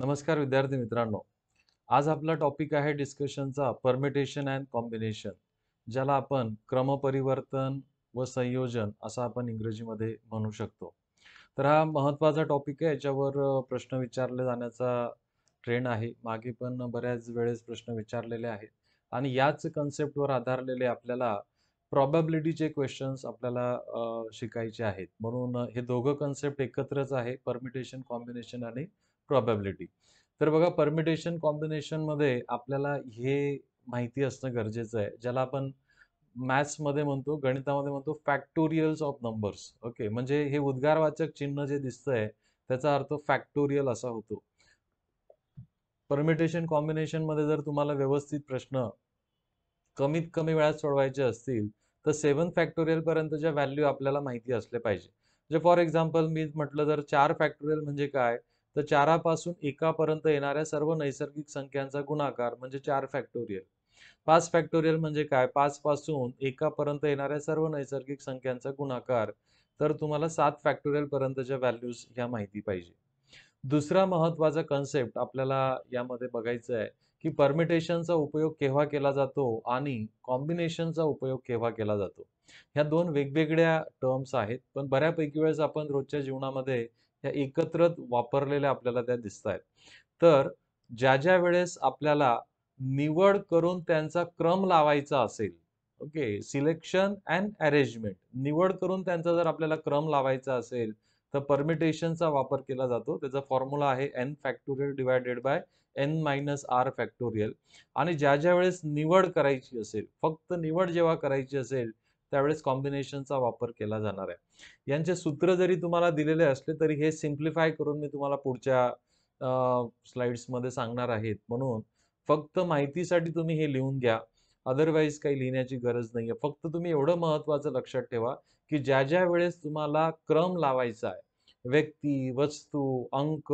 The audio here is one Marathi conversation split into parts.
नमस्कार विद्यार्थी मित्रांनो आज आपला टॉपिक आहे डिस्कशनचा परमिटेशन अँड कॉम्बिनेशन ज्याला आपण क्रमपरिवर्तन व संयोजन असं आपण इंग्रजीमध्ये म्हणू शकतो तर हा महत्त्वाचा टॉपिक आहे याच्यावर प्रश्न विचारले जाण्याचा ट्रेंड आहे मागे पण बऱ्याच वेळेस प्रश्न विचारलेले आहेत आणि याच कन्सेप्टवर आधारलेले आपल्याला प्रॉबॅबिलिटीचे क्वेश्चन्स आपल्याला शिकायचे आहेत म्हणून हे दोघं कन्सेप्ट एकत्रच आहे परमिटेशन कॉम्बिनेशन आणि प्रॉबॅबिलिटी तर बघा परमिटेशन कॉम्बिनेशनमध्ये आपल्याला हे माहिती असणं गरजेचं आहे ज्याला आपण मॅथ्समध्ये म्हणतो गणितामध्ये म्हणतो फॅक्टोरियल्स ऑफ नंबर्स ओके म्हणजे हे उद्गारवाचक चिन्ह जे दिसतंय त्याचा अर्थ फॅक्टोरियल असा होतो परमिटेशन कॉम्बिनेशनमध्ये जर तुम्हाला व्यवस्थित प्रश्न कमीत कमी वेळात सोडवायचे असतील तर सेवन फॅक्टोरियल पर्यंतच्या व्हॅल्यू आपल्याला माहिती असले पाहिजे म्हणजे फॉर एक्झाम्पल मी म्हटलं तर चार फॅक्टोरियल म्हणजे काय तर चारापासून एकापर्यंत येणाऱ्या सर्व नैसर्गिक संख्यांचा गुणाकार म्हणजे चार फॅक्टोरियल पाच फॅक्टोरियल म्हणजे काय पाच पासून एकापर्यंत येणाऱ्या सर्व नैसर्गिक संख्यांचा गुणाकार तर तुम्हाला सात फॅक्टोरियल पर्यंतच्या व्हॅल्यूज ह्या माहिती पाहिजे दुसरा महत्वाचा कन्सेप्ट आपल्याला यामध्ये बघायचं आहे की परमिटेशनचा उपयोग केव्हा केला जातो आणि कॉम्बिनेशनचा उपयोग केव्हा केला जातो ह्या दोन वेगवेगळ्या टर्म्स आहेत पण बऱ्यापैकी वेळेस आपण रोजच्या जीवनामध्ये या एकत्र वापरलेल्या आपल्याला त्या दिसत आहेत तर ज्या ज्या वेळेस आपल्याला निवड करून त्यांचा क्रम लावायचा असेल ओके सिलेक्शन अँड अरेंजमेंट निवड करून त्यांचा जर आपल्याला क्रम लावायचा असेल तर परमिटेशनचा वापर केला जातो त्याचा फॉर्म्युला आहे n factorial divided by n minus r factorial आणि ज्या ज्या वेळेस निवड करायची असेल फक्त निवड जेव्हा करायची असेल त्यावेळेस कॉम्बिनेशनचा वापर केला जाणार आहे यांचे सूत्र जरी तुम्हाला दिलेले असले तरी हे सिम्प्लिफाय करून मी तुम्हाला पुढच्या स्लाइड्समध्ये सांगणार आहेत म्हणून फक्त माहितीसाठी तुम्ही हे लिहून घ्या अदरवाईज काही लिहिण्याची गरज नाही आहे फक्त तुम्ही एवढं महत्त्वाचं लक्षात ठेवा की ज्या ज्या वेळेस तुम्हाला क्रम लावायचा आहे व्यक्ती वस्तू अंक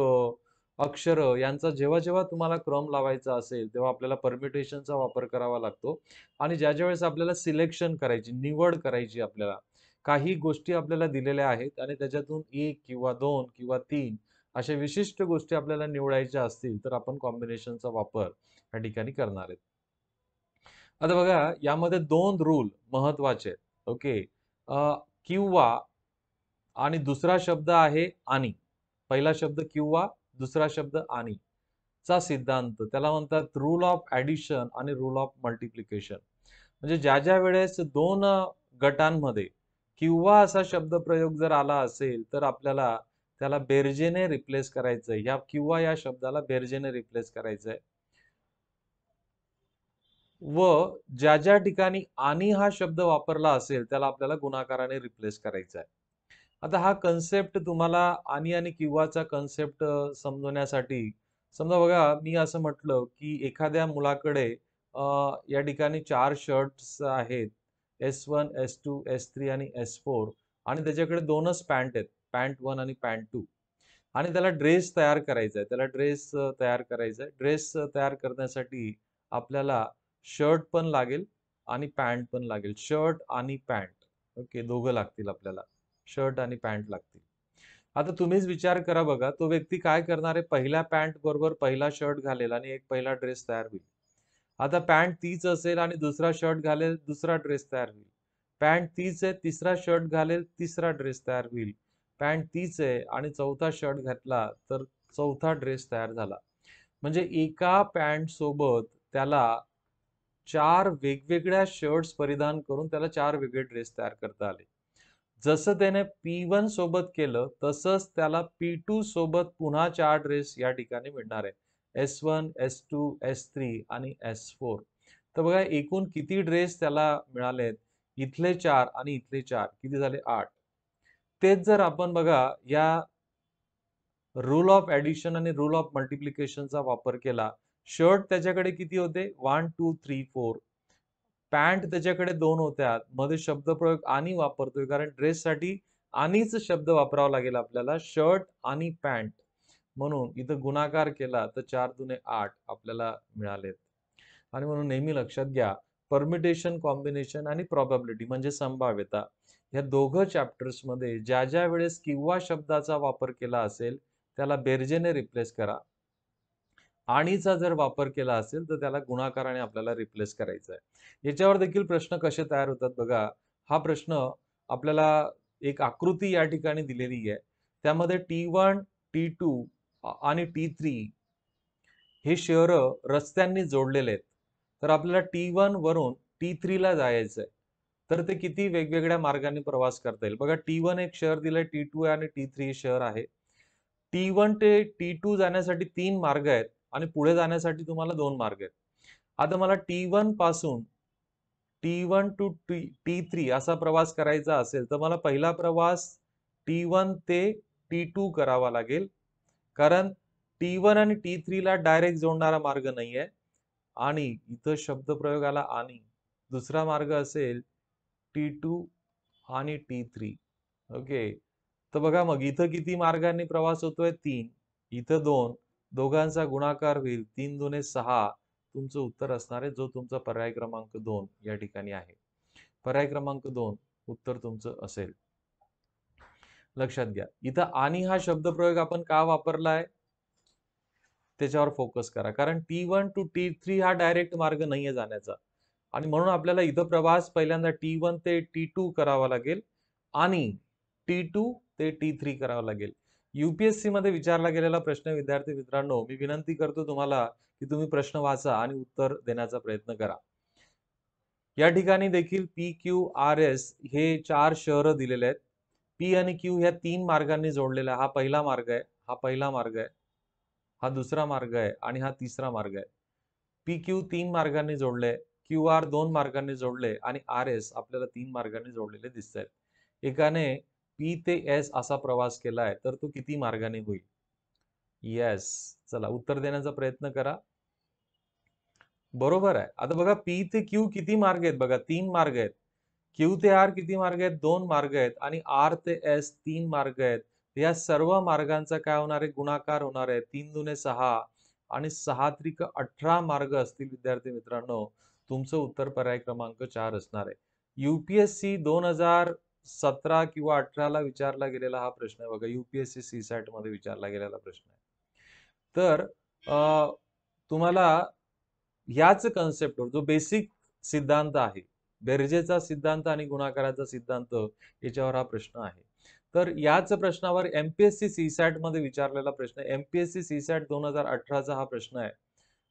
अक्षर यांचा जेव्हा जेव्हा तुम्हाला क्रम लावायचा असेल तेव्हा आपल्याला परमिटेशनचा वापर करावा लागतो आणि ज्या ज्या वेळेस आपल्याला सिलेक्शन करायची निवड करायची आपल्याला काही गोष्टी आपल्याला दिलेल्या आहेत आणि त्याच्यातून एक किंवा दोन किंवा तीन अशा विशिष्ट गोष्टी आपल्याला निवडायच्या असतील तर आपण कॉम्बिनेशनचा वापर या ठिकाणी करणार आहेत आता बघा यामध्ये दोन रूल महत्वाचे आहेत ओके किंवा आणि दुसरा शब्द आहे आणि पहिला शब्द किंवा दुसरा शब्द आणि चा सिद्धांत त्याला म्हणतात रूल ऑफ ऍडिशन आणि रूल ऑफ मल्टिप्लिकेशन म्हणजे ज्या ज्या वेळेस दोन गटांमध्ये किंवा असा शब्द प्रयोग जर आला असेल तर आपल्याला त्याला बेर्जेने रिप्लेस करायचंय या किंवा या शब्दाला बेर्जेने रिप्लेस करायचंय व ज्या ज्या ठिकाणी आणि हा शब्द वापरला असेल त्याला आपल्याला गुणाकाराने रिप्लेस करायचा आहे आता हा कन्सेप्ट तुम्हाला आणि आणि किंवाचा कन्सेप्ट समजवण्यासाठी समजा बघा मी असं म्हटलं की एखाद्या मुलाकडे या ठिकाणी चार शर्ट्स आहेत S one S two S three आणि एस फोर आणि त्याच्याकडे दोनच पॅन्ट आहेत पॅन्ट वन आणि पॅन्ट टू आणि त्याला ड्रेस तयार करायचा आहे त्याला ड्रेस तयार करायचा आहे ड्रेस तयार करण्यासाठी आपल्याला शर्ट पण लागेल आणि पॅन्ट पण लागेल शर्ट आणि पॅन्ट ओके दोघं लागतील आपल्याला शर्ट आणि पॅन्ट लागतील आता तुम्हीच विचार करा बघा तो व्यक्ती काय करणार आहे पहिल्या पॅन्ट बरोबर पहिला शर्ट घालेल आणि एक पहिला ड्रेस तयार होईल आता पॅन्ट तीच असेल आणि दुसरा शर्ट घालेल दुसरा ड्रेस तयार होईल पॅन्ट तीच आहे तिसरा शर्ट घालेल तिसरा ड्रेस तयार होईल पॅन्ट तीच आहे आणि चौथा शर्ट घातला तर चौथा ड्रेस तयार झाला म्हणजे एका पॅन्ट सोबत त्याला चार वेगवेगळ्या शर्ट्स परिधान करून त्याला चार वेगळे ड्रेस तयार करता आले जसं त्याने पी वन सोबत केलं तसंच त्याला पी टू सोबत पुन्हा चार ड्रेस या ठिकाणी मिळणार आहे S one S two S three आणि एस फोर तर बघा एकूण किती ड्रेस त्याला मिळालेत इथले चार आणि इथले चार किती झाले आठ तेच जर आपण बघा या रूल ऑफ ॲडिशन आणि रूल ऑफ मल्टिप्लिकेशनचा वापर केला शर्ट त्याच्याकडे किती होते one two three four pant त्याच्याकडे दोन होत्या मध्ये शब्द प्रयोग आणि वापरतोय कारण ड्रेससाठी आणिच शब्द वापरावा लागेल आपल्याला शर्ट आणि पॅन्ट म्हणून इथं गुणाकार केला तर चार दुने आठ आपल्याला मिळालेत आणि म्हणून नेहमी लक्षात घ्या परमिटेशन कॉम्बिनेशन आणि प्रॉबॅबिलिटी म्हणजे संभाव्यता या दोघं चॅप्टर्समध्ये ज्या ज्या वेळेस किंवा शब्दाचा वापर केला असेल त्याला बेर्जेने रिप्लेस करा आणीचा जर वापर केला असेल तर त्याला गुणाकाराने आपल्याला रिप्लेस करायचा आहे याच्यावर देखील प्रश्न कसे तयार होतात बघा हा प्रश्न आपल्याला एक आकृती या ठिकाणी दिलेली आहे त्यामध्ये टी वन टी टू आणि टी थ्री हे शहर रस्त्यांनी जोडलेले आहेत तर आपल्याला टी वन वरून टी थ्रीला जायचं आहे तर ते किती वेगवेगळ्या मार्गाने प्रवास करता येईल बघा टी वन एक शहर दिलंय टी टू आणि टी थ्री शहर आहे टी वन ते टी टू जाण्यासाठी तीन मार्ग आहेत आणि पुढे जाण्यासाठी तुम्हाला दोन मार्ग आहेत आता मला टी वन पासून T one two T T three असा प्रवास करायचा असेल तर मला पहिला प्रवास टी वन ते टी टू करावा लागेल कारण टी वन आणि टी थ्रीला डायरेक्ट जोडणारा मार्ग नाही आहे आणि इथं शब्दप्रयोगाला आणि दुसरा मार्ग असेल टी टू आणि टी थ्री ओके तर बघा मग इथं किती मार्गांनी प्रवास होतोय तीन इथं दोन दोघांचा गुणाकार होईल तीन जुने सहा तुमचं उत्तर असणार आहे जो तुमचा पर्याय क्रमांक दोन या ठिकाणी आहे पर्याय क्रमांक दोन उत्तर तुमचं असेल लक्षात घ्या इथं आणि हा शब्द प्रयोग आपण का वापरलाय त्याच्यावर फोकस करा कारण T one two T three हा डायरेक्ट मार्ग नाहीये जाण्याचा आणि म्हणून आपल्याला इथं प्रवास पहिल्यांदा टी वन ते टी टू करावा लागेल आणि टी टू ते टी थ्री करावा लागेल यूपीएससी मध्ये विचारला गेलेला प्रश्न विद्यार्थी मित्रांनो मी विनंती करतो तुम्हाला की तुम्ही प्रश्न वाचा आणि उत्तर देण्याचा प्रयत्न करा या ठिकाणी देखील पी क्यू आर एस हे चार शहर दिलेले आहेत पी आणि क्यू ह्या तीन मार्गांनी जोडलेला हा पहिला मार्ग आहे हा पहिला मार्ग आहे हा दुसरा मार्ग आहे आणि हा तिसरा मार्ग आहे पी क्यू तीन मार्गांनी जोडले क्यू आर दोन मार्गांनी जोडले आणि आर एस आपल्याला तीन मार्गांनी जोडलेले दिसत आहेत एकाने पी ते एस असा प्रवास केला आहे तर तो किती मार्गाने होईल येस चला उत्तर देण्याचा प्रयत्न करा बरोबर आहे आता बघा पी ते क्यू किती मार्ग आहेत बघा तीन मार्ग आहेत क्यू ते आर किती मार्ग आहेत दोन मार्ग आहेत आणि आर ते एस तीन मार्ग आहेत या सर्व मार्गांचा काय होणार आहे गुणाकार होणार आहे तीन दुने सहा आणि सहा त्रिक अठरा मार्ग असतील विद्यार्थी मित्रांनो तुमचं उत्तर पर्याय क्रमांक चार असणार आहे युपीएससी दोन हजार सतरा किंवा अठराला विचारला गेलेला हा प्रश्न आहे बघा युपीएससी सी सॅट मध्ये विचारला गेलेला प्रश्न आहे तर तुम्हाला याच कन्सेप्टवर जो बेसिक सिद्धांत आहे बेरजेचा सिद्धांत आणि गुणाकाराचा सिद्धांत याच्यावर हा प्रश्न आहे तर याच प्रश्नावर एमपीएससी सी सॅट मध्ये विचारलेला प्रश्न एमपीएससी सी सॅट दोन हजार अठराचा हा प्रश्न आहे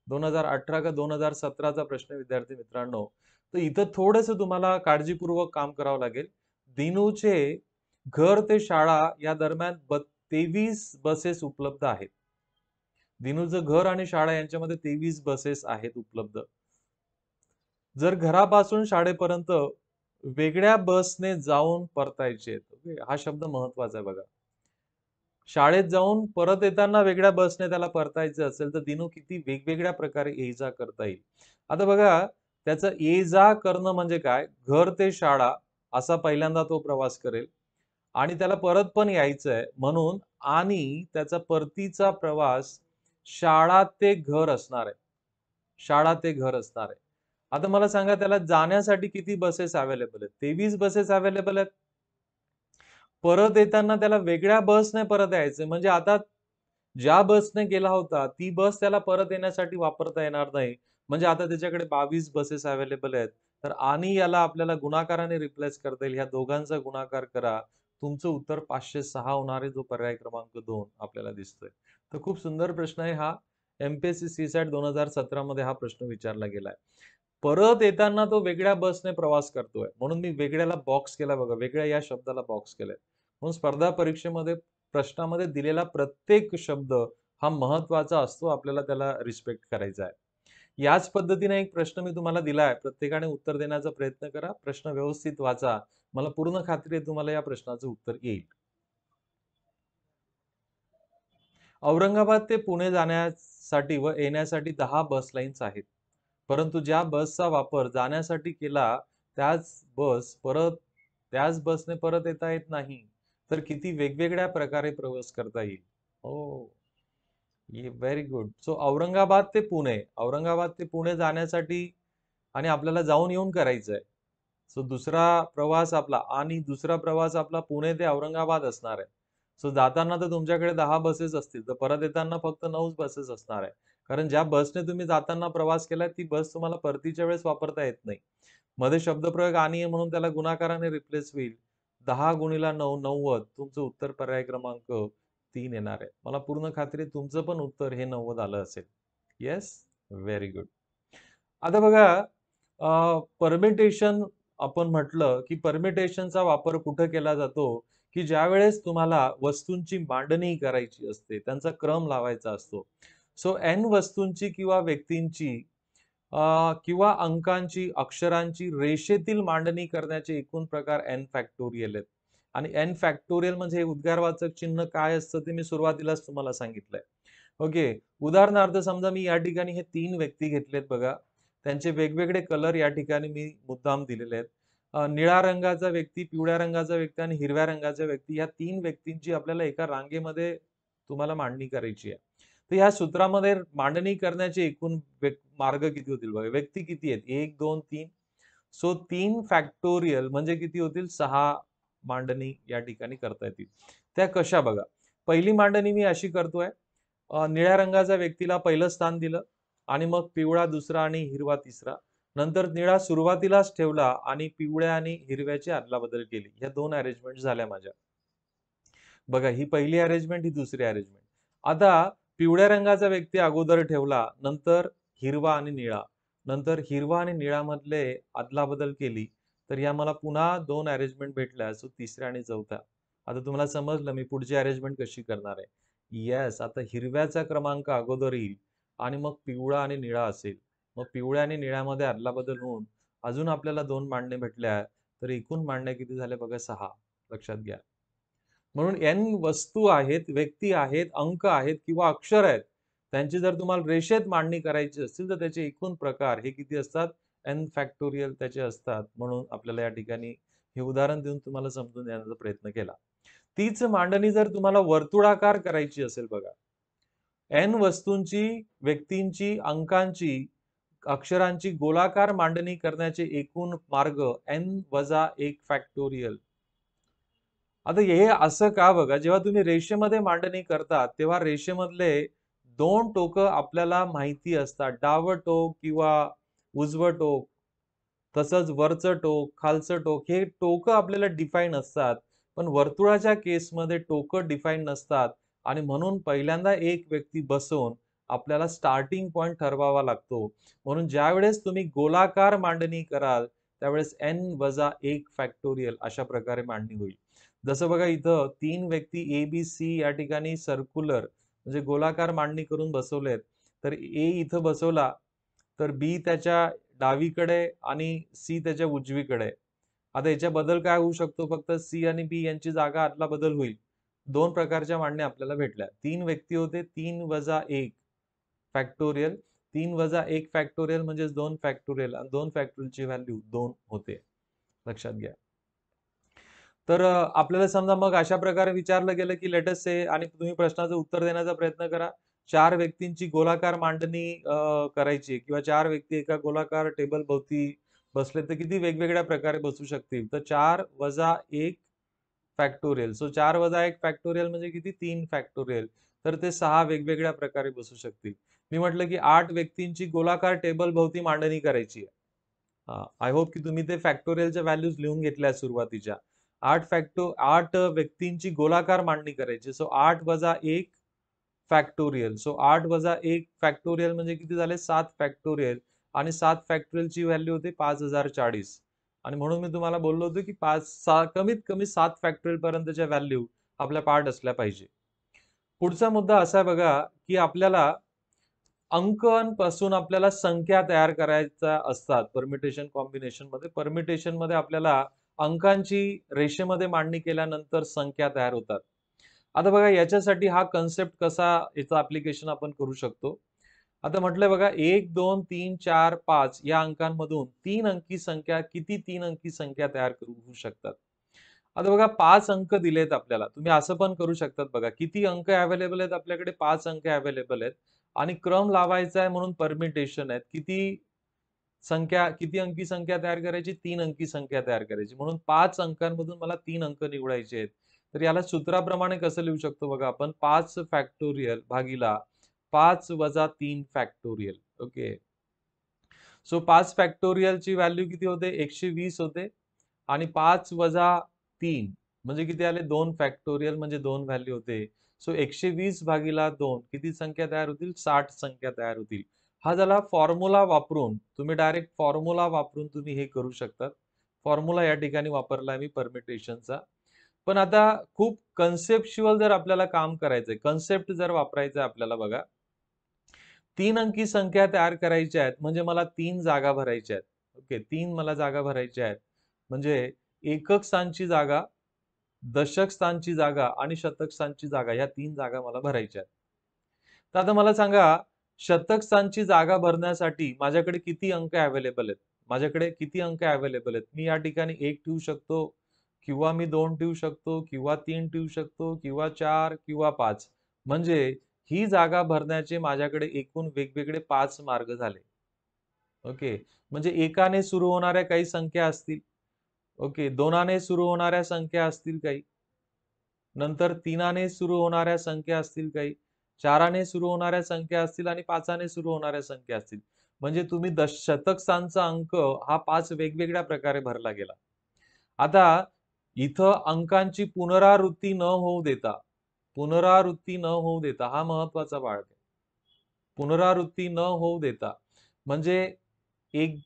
दोन हजार अठरा का दोन हजार सतराचा प्रश्न विद्यार्थी मित्रांनो तर इथं थोडंसं तुम्हाला काळजीपूर्वक काम करावं लागेल दिनूचे घर ते शाळा या दरम्यान तेवीस बसेस उपलब्ध आहेत दिनूचं घर आणि शाळा यांच्यामध्ये तेवीस बसेस आहेत उपलब्ध जर घरापासून शाळेपर्यंत वेगळ्या बसने जाऊन परतायचे हा शब्द महत्वाचा आहे बघा शाळेत जाऊन परत येताना वेगळ्या बसने त्याला परतायचं असेल तर दिनू किती वेगवेगळ्या प्रकारे ये जा करता येईल आता बघा त्याचं ये जा करणं म्हणजे काय घर ते शाळा असा पहिल्यांदा तो प्रवास करेल आणि त्याला परत पण यायचं आहे म्हणून आणि त्याचा परतीचा प्रवास शाळा ते घर असणार आहे शाळा ते घर असणार आहे आता मला सांगा त्याला जाण्यासाठी किती बसेस अवेलेबल आहेत तेवीस बसेस अवेलेबल आहेत परत येताना त्याला वेगळ्या बसने परत यायचं म्हणजे आता ज्या बसने गेला होता ती बस त्याला परत येण्यासाठी वापरता येणार नाही म्हणजे आता त्याच्याकडे बावीस बसेस अवेलेबल आहेत तर आणि याला आपल्याला गुणाकाराने रिप्लेस करता येईल ह्या दोघांचा गुणाकार करा तुमचं उत्तर पाचशे सहा होणारे जो पर्याय क्रमांक दोन आपल्याला दिसतोय तर खूप सुंदर प्रश्न आहे हा एमपीएससी सी सॅट दोन हजार मध्ये हा प्रश्न विचारला गेलाय परत येताना तो वेगळ्या बसने प्रवास करतोय म्हणून मी वेगळ्याला बॉक्स केला बघा वेगळ्या या शब्दाला बॉक्स केलाय म्हणून स्पर्धा परीक्षेमध्ये प्रश्नामध्ये दिलेला प्रत्येक शब्द हा महत्वाचा असतो आपल्याला त्याला रिस्पेक्ट करायचा आहे याच पद्धतीने एक प्रश्न मी तुम्हाला दिला आहे प्रत्येकाने उत्तर देण्याचा प्रयत्न करा प्रश्न व्यवस्थित वाचा मला पूर्ण खात्री आहे तुम्हाला या प्रश्नाचं उत्तर येईल औरंगाबाद ते पुणे जाण्यासाठी व येण्यासाठी दहा बस लाईन्स आहेत परंतु ज्या बसचा वापर जाण्यासाठी केला त्याच बस परत त्याच बसने परत येता येत नाही तर किती वेगवेगळ्या प्रकारे प्रवास करता येईल हो व्हेरी गुड सो औरंगाबाद ते पुणे औरंगाबाद ते पुणे जाण्यासाठी आणि आपल्याला जाऊन येऊन करायचं आहे सो दुसरा प्रवास आपला आणि दुसरा प्रवास आपला पुणे ते औरंगाबाद असणार आहे सो जाताना तर तुमच्याकडे दहा बसेस असतील तर परत येताना फक्त नऊ बसेस असणार आहे कारण ज्या बसने तुम्ही जाताना प्रवास केला ती बस तुम्हाला परतीच्या वेळेस वापरता येत नाही मध्ये शब्दप्रयोग आणि म्हणून त्याला गुणाकाराने रिप्लेस होईल दहा गुणीला नऊ नव्वद तुमचं उत्तर पर्याय क्रमांक तीन येणार आहे मला पूर्ण खात्री तुमचं पण उत्तर हे नव्वद आलं असेल येस व्हेरी गुड आता बघा परमिटेशन आपण म्हटलं की परमिटेशनचा वापर कुठं केला जातो की ज्या वेळेस तुम्हाला वस्तूंची मांडणी करायची असते त्यांचा क्रम लावायचा असतो सो एन वस्तूंची किंवा व्यक्तींची किंवा अंकांची अक्षरांची रेषेतील मांडणी करण्याचे एकूण प्रकार एन फॅक्टोरियल आहेत आणि एन फॅक्टोरियल म्हणजे उद्गारवाचक चिन्ह काय असतं ते मी सुरुवातीलाच तुम्हाला सांगितलंय ओके उदाहरणार्थ समजा मी या ठिकाणी हे तीन व्यक्ती घेतलेत बघा त्यांचे वेगवेगळे कलर या ठिकाणी मी मुद्दाम दिलेले आहेत निळ्या रंगाचा व्यक्ती पिवळ्या रंगाचा व्यक्ती आणि हिरव्या रंगाचा व्यक्ती या तीन व्यक्तींची आपल्याला एका रांगेमध्ये तुम्हाला मांडणी करायची आहे तर ह्या सूत्रामध्ये मांडणी करण्याचे एकूण मार्ग किती होतील बघा व्यक्ती किती आहेत एक दोन तीन सो तीन फॅक्टोरियल म्हणजे किती होतील सहा मांडणी या ठिकाणी करता येतील त्या कशा बघा पहिली मांडणी मी अशी करतोय निळ्या रंगाच्या व्यक्तीला पहिलं स्थान दिलं आणि मग पिवळा दुसरा आणि हिरवा तिसरा नंतर निळा सुरुवातीलाच ठेवला आणि पिवळ्या आणि हिरव्याची अदलाबदल केली ह्या दोन अरेंजमेंट झाल्या माझ्या बघा ही पहिली अरेंजमेंट ही दुसरी अरेंजमेंट आता पिवळ्या रंगाचा व्यक्ती अगोदर ठेवला नंतर हिरवा आणि निळा नंतर हिरवा आणि निळामधले अदलाबदल केली तर या मला पुन्हा दोन अरेंजमेंट भेटल्या सो तिसऱ्या आणि चौथ्या आता तुम्हाला समजलं मी पुढची अरेंजमेंट कशी करणार आहे येस आता हिरव्याचा क्रमांक अगोदर येईल आणि मग पिवळा आणि निळा असेल मग पिवळ्या आणि निळ्यामध्ये आदला बदल होऊन अजून आपल्याला दोन मांडणे भेटल्या तर एकूण मांडणे किती झाले बघा सहा लक्षात घ्या म्हणून एन वस्तू आहेत व्यक्ती आहेत अंक आहेत किंवा अक्षर आहेत त्यांची जर तुम्हाला रेषेत मांडणी करायची असतील तर त्याचे एकूण प्रकार हे किती असतात एन फॅक्टोरियल त्याचे असतात म्हणून आपल्याला या ठिकाणी हे उदाहरण देऊन तुम्हाला समजून देण्याचा प्रयत्न केला तीच मांडणी जर तुम्हाला वर्तुळाकार करायची असेल बघा एन वस्तूंची व्यक्तींची अंकांची अक्षरांची गोलाकार मांडणी करण्याचे एकूण मार्ग एन वजा एक फॅक्टोरियल आता हे असं का बघा जेव्हा तुम्ही रेषेमध्ये मांडणी करता तेव्हा रेषेमधले दोन टोक आपल्याला माहिती असतात डाव टोक किंवा उजवं टोक तसंच वरचं टोक खालचं टोक हे टोक आपल्याला डिफाईन असतात पण वर्तुळाच्या केसमध्ये टोकं डिफाईन नसतात आणि म्हणून पहिल्यांदा एक व्यक्ती बसवून आपल्याला स्टार्टिंग पॉईंट ठरवावा लागतो म्हणून ज्यावेळेस तुम्ही गोलाकार मांडणी कराल त्यावेळेस एन वजा एक फॅक्टोरियल अशा प्रकारे मांडणी होईल जसं बघा इथं तीन व्यक्ती ए बी सी या ठिकाणी सर्क्युलर म्हणजे गोलाकार मांडणी करून बसवलेत तर ए इथं बसवला तर बी त्याच्या डावीकडे आणि सी त्याच्या उजवीकडे आता याच्या बदल काय होऊ शकतो फक्त सी आणि बी यांची जागा आतला बदल होईल दोन प्रकारच्या मांडण्या आपल्याला भेटल्या तीन व्यक्ती होते तीन वजा एक फॅक्टोरियल तीन वजा एक फॅक्टोरियल म्हणजे दोन फॅक्टोरियल आणि दोन फॅक्टोरियलची व्हॅल्यू दोन होते लक्षात घ्या तर आपल्याला समजा मग अशा प्रकारे विचारलं गेलं की लेटस्ट से आणि तुम्ही प्रश्नाचं उत्तर देण्याचा प्रयत्न करा चार व्यक्तींची गोलाकार मांडणी करायची किंवा चार व्यक्ती एका गोलाकार टेबल भोवती बसले तर किती वेगवेगळ्या प्रकारे बसू शकतील तर चार वजा एक फॅक्टोरियल सो चार वजा एक फॅक्टोरियल म्हणजे किती तीन फॅक्टोरियल तर ते सहा वेगवेगळ्या प्रकारे बसू शकतील मी म्हटलं की आठ व्यक्तींची गोलाकार टेबल भोवती मांडणी करायची आहे आय होप की तुम्ही ते फॅक्टोरियलच्या व्हॅल्यूज लिहून घेतल्या सुरुवातीच्या आठ फॅक्टो आठ व्यक्तींची गोलाकार मांडणी करायची सो आठ वजा एक फॅक्टोरियल सो आठ वजा एक फॅक्टोरियल म्हणजे किती झाले सात फॅक्टोरियल आणि सात फॅक्टोरियलची व्हॅल्यू होती पाच हजार चाळीस आणि म्हणून मी तुम्हाला बोललो होतो की पाच सा कमीत कमी सात फॅक्टोरियल पर्यंतच्या व्हॅल्यू आपल्या पाठ असल्या पाहिजे पुढचा मुद्दा असा आहे बघा की आपल्याला अंकांपासून आपल्याला संख्या तयार करायचा असतात परमिटेशन कॉम्बिनेशन मध्ये परमिटेशन मध्ये आपल्याला अंकांची रेषेमध्ये मांडणी केल्यानंतर संख्या तयार होतात आता बघा याच्यासाठी हा कन्सेप्ट कसा याचं अप्लिकेशन आपण करू शकतो आता म्हटलंय बघा एक दोन तीन चार पाच या अंकांमधून तीन अंकी संख्या किती तीन अंकी संख्या तयार करू होऊ शकतात आता बघा पाच अंक दिलेत आपल्याला तुम्ही असं पण करू शकतात बघा किती अंक अवेलेबल आहेत आपल्याकडे पाच अंक अवेलेबल आहेत आणि क्रम लावायचा आहे म्हणून परमिटेशन आहेत किती संख्या किती अंकी संख्या तयार करायची तीन अंकी संख्या तयार करायची म्हणून पाच अंकांमधून मला तीन अंक निवडायचे आहेत तर याला सूत्राप्रमाणे कसं लिहू शकतो बघा आपण पाच फॅक्टोरियल भागीला पाच वजा तीन फॅक्टोरियल ओके सो पाच ची व्हॅल्यू किती होते एकशे वीस होते आणि पाच वजा तीन म्हणजे किती आले दोन फॅक्टोरियल म्हणजे दोन व्हॅल्यू होते सो एकशे वीस भागीला दोन किती संख्या तयार होतील साठ संख्या तयार होतील हा झाला फॉर्म्युला वापरून तुम्ही डायरेक्ट फॉर्म्युला वापरून तुम्ही हे करू शकतात फॉर्म्युला या ठिकाणी वापरला मी परमिटेशनचा पण आता खूप कन्सेप्च्युअल जर आपल्याला काम करायचंय कन्सेप्ट जर वापरायचं आपल्याला बघा तीन अंकी संख्या तयार करायच्या आहेत म्हणजे मला तीन जागा भरायच्या आहेत ओके तीन मला जागा भरायच्या आहेत म्हणजे एकक स्थानची जागा दशक स्थानची जागा आणि शतक स्थानची जागा या तीन जागा मला भरायच्या आहेत तर आता मला सांगा शतक स्थानची जागा भरण्यासाठी माझ्याकडे किती अंक अवेलेबल आहेत माझ्याकडे किती अंक अवेलेबल आहेत मी या ठिकाणी एक ठेवू शकतो किंवा मी दोन ठेवू शकतो किंवा तीन ठेवू शकतो किंवा चार किंवा पाच म्हणजे ही जागा भरण्याचे माझ्याकडे एकूण वेगवेगळे पाच मार्ग झाले ओके म्हणजे एकाने सुरू होणाऱ्या काही संख्या असतील ओके दोनाने सुरू होणाऱ्या संख्या असतील काही नंतर तीनाने सुरू होणाऱ्या संख्या असतील काही चाराने सुरू होणाऱ्या संख्या असतील आणि पाचाने सुरू होणाऱ्या संख्या असतील म्हणजे तुम्ही दश अंक हा पाच वेगवेगळ्या प्रकारे भरला गेला आता इथं अंकांची पुनरावृत्ती न होऊ देता पुनरावृत्ती न होऊ देता हा महत्वाचा भाग आहे पुनरावृत्ती न होऊ देता म्हणजे एक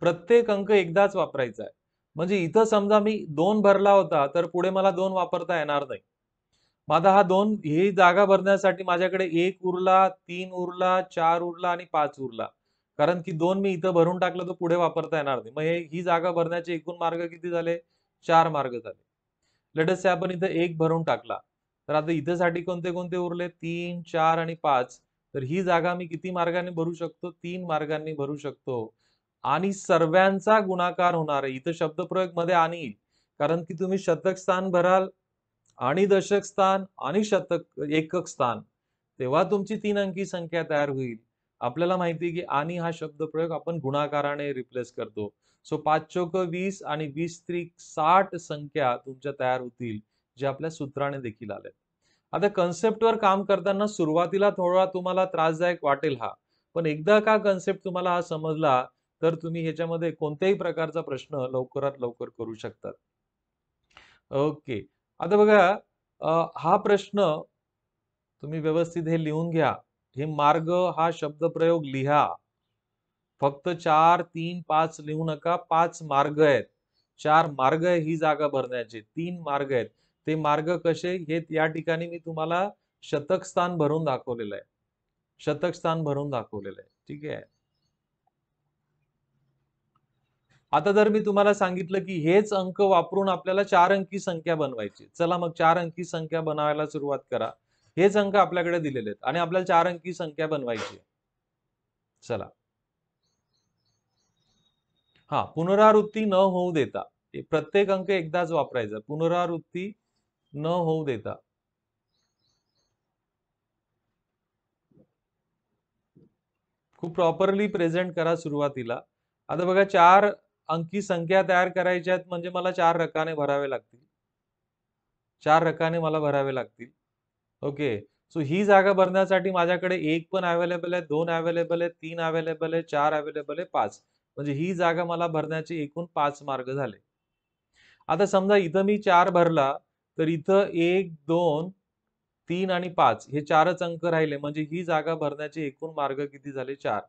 प्रत्येक अंक एकदाच वापरायचा आहे म्हणजे इथं समजा मी दोन भरला होता तर पुढे मला दोन वापरता येणार नाही माझा हा दोन ही जागा भरण्यासाठी माझ्याकडे एक उरला तीन उरला चार उरला आणि पाच उरला कारण की दोन मी इथं भरून टाकलं तर पुढे वापरता येणार नाही मग हे ही जागा भरण्याचे एकूण मार्ग किती झाले चार मार्ग झाले लेटस आपण इथं एक भरून टाकला तर आता साठी कोणते कोणते उरले तीन चार आणि पाच तर ही जागा मी किती मार्गाने भरू शकतो तीन मार्गांनी भरू शकतो आणि सर्वांचा गुणाकार होणार आहे इथं शब्दप्रयोग मध्ये आणि कारण की तुम्ही शतक स्थान भराल आणि दशक स्थान आणि शतक एकक स्थान तेव्हा तुमची तीन अंकी संख्या तयार होईल आपल्याला माहिती आहे की आणि हा शब्द प्रयोग आपण गुणाकाराने रिप्लेस करतो सो पाच चौक वीस आणि वीस त्रिक साठ संख्या तुमच्या तयार होतील जे आपल्या सूत्राने देखील आले आता कन्सेप्टवर काम करताना सुरुवातीला थोडा तुम्हाला त्रासदायक वाटेल हा पण एकदा का कन्सेप्ट तुम्हाला हा समजला तर तुम्ही ह्याच्यामध्ये कोणत्याही प्रकारचा प्रश्न लवकरात लवकर करू शकतात ओके आता बघा हा प्रश्न तुम्ही व्यवस्थित हे लिहून घ्या हे मार्ग हा शब्द प्रयोग लिहा फक्त चार तीन पाच लिहू नका पाच मार्ग आहेत चार मार्ग आहे ही जागा भरण्याचे तीन मार्ग आहेत ते मार्ग कसे हे या ठिकाणी मी तुम्हाला शतक स्थान भरून दाखवलेलं आहे शतक स्थान भरून दाखवलेलं आहे ठीक आहे आता जर मी तुम्हाला सांगितलं की हेच अंक वापरून आपल्याला चार अंकी संख्या बनवायची चला मग चार अंकी संख्या बनवायला सुरुवात करा हेच अंक आपल्याकडे दिलेले आहेत आणि आपल्याला चार अंकी संख्या बनवायची चला हा पुनरावृत्ती न होऊ देता प्रत्येक अंक एकदाच वापरायचा पुनरावृत्ती न होऊ देता खूप प्रॉपरली प्रेझेंट करा सुरुवातीला आता बघा चार अंकी संख्या तयार करायच्या आहेत म्हणजे मला चार रकाने भरावे लागतील चार रकाने मला भरावे लागतील ओके सो ही जागा भरण्यासाठी माझ्याकडे एक पण अवेलेबल आहे दोन अवेलेबल आहे तीन अवेलेबल आहे चार अवेलेबल आहे पाच म्हणजे ही जागा मला भरण्याचे एकूण पाच मार्ग झाले आता समजा इथं मी चार भरला तर इथं एक दोन तीन आणि पाच हे चारच अंक राहिले म्हणजे ही जागा भरण्याचे एकूण मार्ग किती झाले चार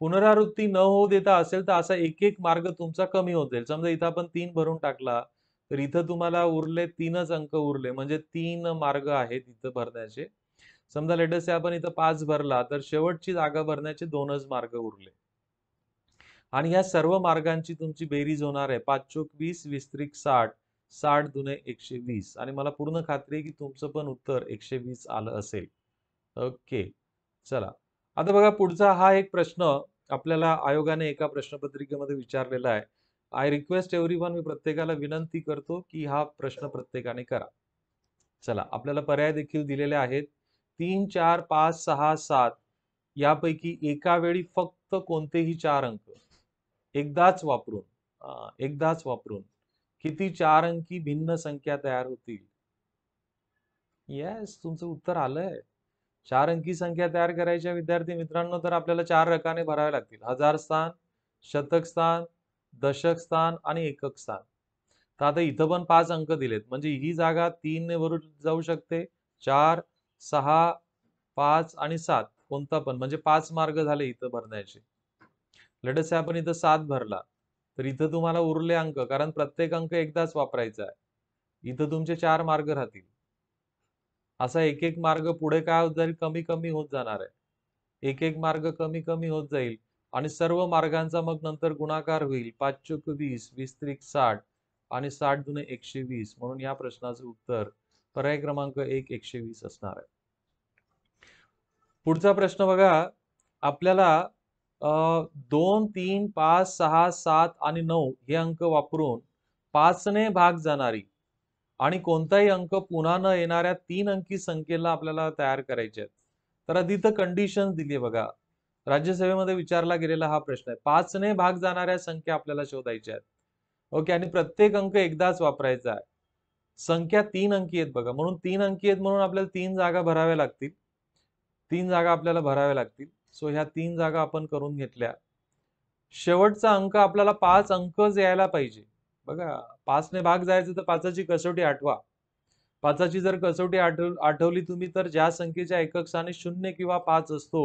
पुनरावृत्ती न होऊ देता असेल तर असा एक एक मार्ग तुमचा कमी होत जाईल समजा इथं आपण तीन भरून टाकला तर इथं तुम्हाला उरले तीनच अंक उरले म्हणजे तीन मार्ग आहेत इथं भरण्याचे समजा लेटेस्ट आपण इथं पाच भरला तर शेवटची जागा भरण्याचे दोनच मार्ग उरले आणि ह्या सर्व मार्गांची तुमची बेरीज होणार आहे पाच चोक वीस वीस साठ साठ दुने एकशे वीस आणि मला पूर्ण खात्री आहे की तुमचं पण उत्तर एकशे वीस आलं असेल ओके चला आता बघा पुढचा हा एक प्रश्न आपल्याला आयोगाने एका प्रश्नपत्रिकेमध्ये विचारलेला आहे आय रिक्वेस्ट एव्हरी वन मी प्रत्येकाला विनंती करतो की हा प्रश्न प्रत्येकाने करा चला आपल्याला पर्याय देखील दिलेले आहेत तीन चार पाच सहा सात यापैकी एका वेळी फक्त कोणतेही चार अंक एकदाच वापरून एकदाच वापरून किती चार अंकी भिन्न संख्या तयार होतील येस तुमचं उत्तर आलंय चार अंकी संख्या तयार करायच्या विद्यार्थी मित्रांनो तर आपल्याला चार रकाने भरावे लागतील हजार स्थान शतक स्थान दशक स्थान आणि एकक स्थान तर आता इथं पण पाच अंक दिलेत म्हणजे ही जागा तीनने वरून जाऊ शकते चार सहा पाच आणि सात कोणता पण म्हणजे पाच मार्ग झाले इथं भरण्याचे लटस आपण इथं सात भरला तर इथं तुम्हाला उरले अंक कारण प्रत्येक अंक एकदाच वापरायचा आहे इथं तुमचे चार मार्ग राहतील असा एक एक मार्ग पुढे काय होत जाईल कमी कमी होत जाणार आहे एक एक मार्ग कमी कमी होत जाईल आणि सर्व मार्गांचा मग नंतर गुणाकार होईल पाच चोक वीस वीस त्रिक साठ आणि साठ जुने एकशे वीस म्हणून या प्रश्नाचे उत्तर पर्याय क्रमांक एक एकशे वीस असणार आहे पुढचा प्रश्न बघा आपल्याला दोन तीन पाच सहा सात आणि नऊ हे अंक वापरून पाचने भाग जाणारी आणि कोणताही अंक पुन्हा न येणाऱ्या तीन अंकी संख्येला आपल्याला तयार करायचे आहेत तर आधी तर कंडिशन दिली बघा राज्यसभेमध्ये विचारला गेलेला हा प्रश्न आहे पाचने भाग जाणाऱ्या संख्या आपल्याला शोधायच्या आहेत ओके आणि प्रत्येक अंक एकदाच वापरायचा आहे संख्या तीन अंकी आहेत बघा म्हणून तीन अंकी आहेत म्हणून आपल्याला तीन जागा भराव्या लागतील तीन जागा आपल्याला भराव्या लागतील सो ह्या तीन जागा आपण करून घेतल्या शेवटचा अंक आपल्याला पाच अंक यायला पाहिजे बघा पाच ने भाग जायचं तर पाचाची कसोटी आठवा पाचाची जर कसोटी आठव आठवली तुम्ही तर ज्या संख्येच्या एकक्षाने शून्य किंवा पाच असतो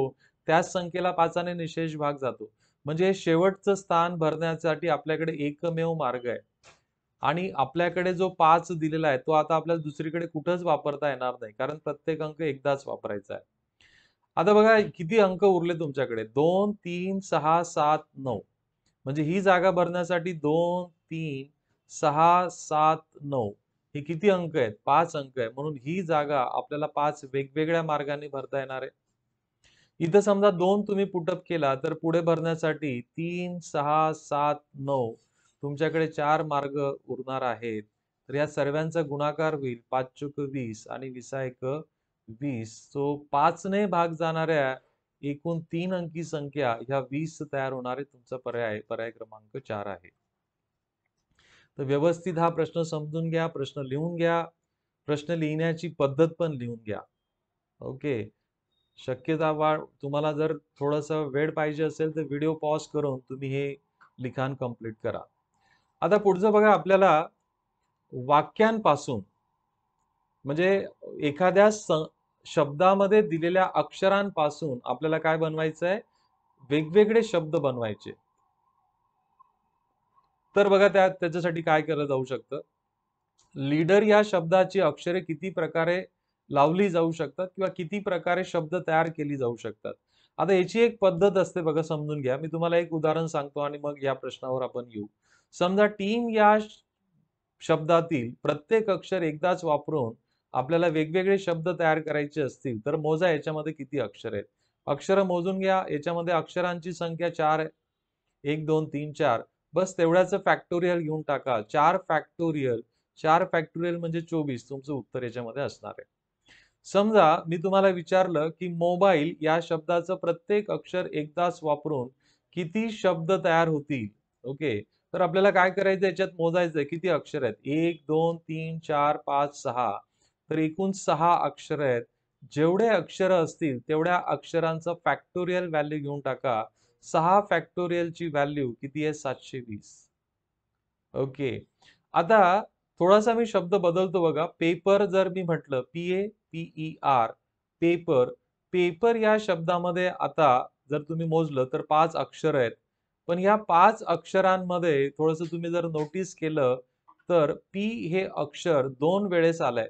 त्याच संख्येला पाचाने निशेष भाग जातो म्हणजे शेवटचं स्थान भरण्यासाठी आपल्याकडे एकमेव मार्ग आहे आणि आपल्याकडे जो पाच दिलेला आहे तो आता आपल्याला दुसरीकडे कुठंच वापरता येणार नाही कारण प्रत्येक अंक एकदाच वापरायचा आहे आता बघा किती अंक उरले तुमच्याकडे दोन तीन सहा सात नऊ म्हणजे ही जागा भरण्यासाठी दोन तीन सहा सात नऊ हे किती अंक आहेत पाच अंक आहे म्हणून ही जागा आपल्याला पाच वेगवेगळ्या मार्गाने भरता येणार आहे इथं समजा दोन तुम्ही पुटअप केला तर पुढे भरण्यासाठी तीन सहा सात नऊ तुमच्याकडे चार मार्ग उरणार आहेत तर या सर्वांचा गुणाकार होईल पाच चुक वीस आणि विसा एक वीस सो पाचने भाग जाणाऱ्या एकूण तीन अंकी संख्या ह्या वीस तयार होणारे तुमचा पर्याय पर्याय क्रमांक चार आहे तर व्यवस्थित हा प्रश्न समजून घ्या प्रश्न लिहून घ्या प्रश्न लिहिण्याची पद्धत पण लिहून घ्या ओके शक्यता वाढ तुम्हाला जर थोडंसं वेळ पाहिजे असेल तर व्हिडिओ पॉज करून तुम्ही हे लिखाण कंप्लीट करा आता पुढचं बघा आपल्याला वाक्यांपासून म्हणजे एखाद्या शब्दामध्ये दिलेल्या अक्षरांपासून आपल्याला काय बनवायचं आहे वेगवेगळे शब्द बनवायचे तर बघा त्या त्याच्यासाठी काय केलं जाऊ शकतं लीडर या शब्दाची अक्षरे किती प्रकारे लावली जाऊ शकतात किंवा किती प्रकारे शब्द तयार केली जाऊ शकतात आता याची एक पद्धत असते बघा समजून घ्या मी तुम्हाला एक उदाहरण सांगतो आणि मग या प्रश्नावर आपण येऊ समजा टीम या शब्दातील प्रत्येक अक्षर एकदाच वापरून आपल्याला वेगवेगळे शब्द तयार करायचे असतील तर मोजा याच्यामध्ये किती अक्षर आहेत अक्षर मोजून घ्या याच्यामध्ये अक्षरांची संख्या चार आहे एक दोन तीन चार बस तेवढ्याच फॅक्टोरियल घेऊन टाका चार फॅक्टोरियल चार फॅक्टोरियल म्हणजे चोवीस तुमचं उत्तर याच्यामध्ये असणार आहे समजा मी तुम्हाला विचारलं की मोबाईल या शब्दाचं प्रत्येक अक्षर एक तास वापरून किती शब्द तयार होतील ओके तर आपल्याला काय करायचं याच्यात मोजायचं किती अक्षर आहेत एक दोन तीन चार पाच सहा तर एकूण सहा अक्षर आहेत जेवढे अक्षर असतील तेवढ्या अक्षरांचं फॅक्टोरियल व्हॅल्यू घेऊन टाका सहा फॅक्टोरियलची व्हॅल्यू किती आहे सातशे वीस ओके आता थोडासा मी शब्द बदलतो बघा पेपर जर मी म्हटलं P A P E R paper paper या शब्दामध्ये आता जर तुम्ही मोजलं तर पाच अक्षर आहेत पण या पाच अक्षरांमध्ये थोडस तुम्ही जर नोटीस केलं तर पी हे अक्षर दोन वेळेस आलंय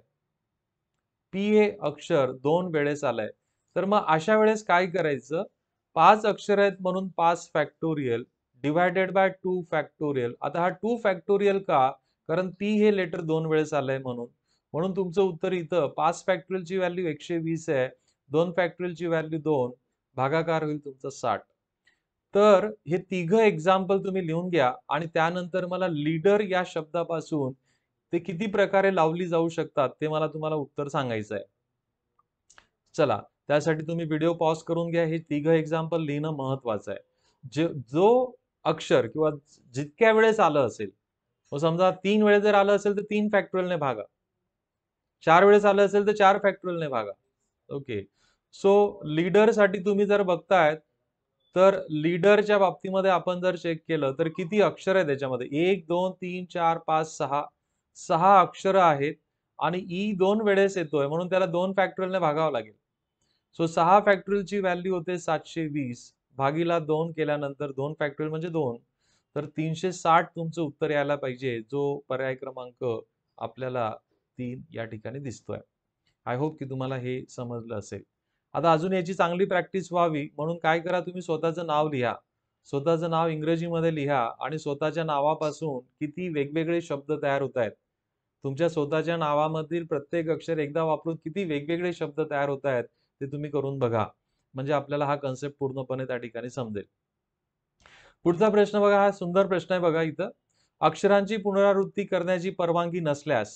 पी हे अक्षर दोन वेळेस आलंय तर मग अशा वेळेस काय करायचं पाच अक्षर आहेत म्हणून पाच factorial divided by two factorial आता हा टू फॅक्टोरियल का कारण पी हे लेटर दोन वेळेस आलंय म्हणून म्हणून तुमचं उत्तर इथं पाच फॅक्टोरियलची व्हॅल्यू एकशे वीस आहे दोन फॅक्टोरियलची व्हॅल्यू दोन भागाकार होईल तुमचा साठ तर हे तिघं एक्झाम्पल तुम्ही लिहून घ्या आणि त्यानंतर मला लीडर या शब्दापासून ते किती प्रकारे लावली जाऊ शकतात ते मला तुम्हाला उत्तर सांगायचं आहे चला त्यासाठी तुम्ही व्हिडिओ पॉज करून घ्या हे तिघं एक्झाम्पल लिहिणं महत्वाचं आहे जे जो अक्षर किंवा जितक्या वेळेस आलं असेल हो समजा तीन वेळेस जर आलं असेल तर तीन फॅक्टोरियलने भागा चार वेळेस आलं असेल तर चार फॅक्टोरियलने भागा ओके सो साठी तुम्ही जर बघतायत तर लीडरच्या बाबतीमध्ये आपण जर चेक केलं तर किती अक्षर आहेत त्याच्यामध्ये एक दोन तीन चार पाच सहा सहा अक्षर आहेत आणि ई दोन वेळेस येतोय म्हणून त्याला दोन फॅक्टोरियलने भागावं लागेल सो सहा ची व्हॅल्यू होते सातशे वीस भागीला दोन केल्यानंतर दोन फॅक्टरी म्हणजे दोन तर तीनशे साठ तुमचं उत्तर यायला पाहिजे जो पर्याय क्रमांक आपल्याला तीन या ठिकाणी दिसतोय आय होप की तुम्हाला हे समजलं असेल आता अजून याची चांगली प्रॅक्टिस व्हावी म्हणून काय करा तुम्ही स्वतःचं नाव लिहा स्वतःचं नाव इंग्रजीमध्ये लिहा आणि स्वतःच्या नावापासून किती वेगवेगळे शब्द तयार होत आहेत तुमच्या स्वतःच्या नावामधील प्रत्येक अक्षर एकदा वापरून किती वेगवेगळे शब्द तयार होत आहेत ते तुम्ही करून बघा म्हणजे आपल्याला हा कन्सेप्ट पूर्णपणे त्या ठिकाणी समजेल पुढचा प्रश्न बघा हा सुंदर प्रश्न आहे बघा इथं अक्षरांची पुनरावृत्ती करण्याची परवानगी नसल्यास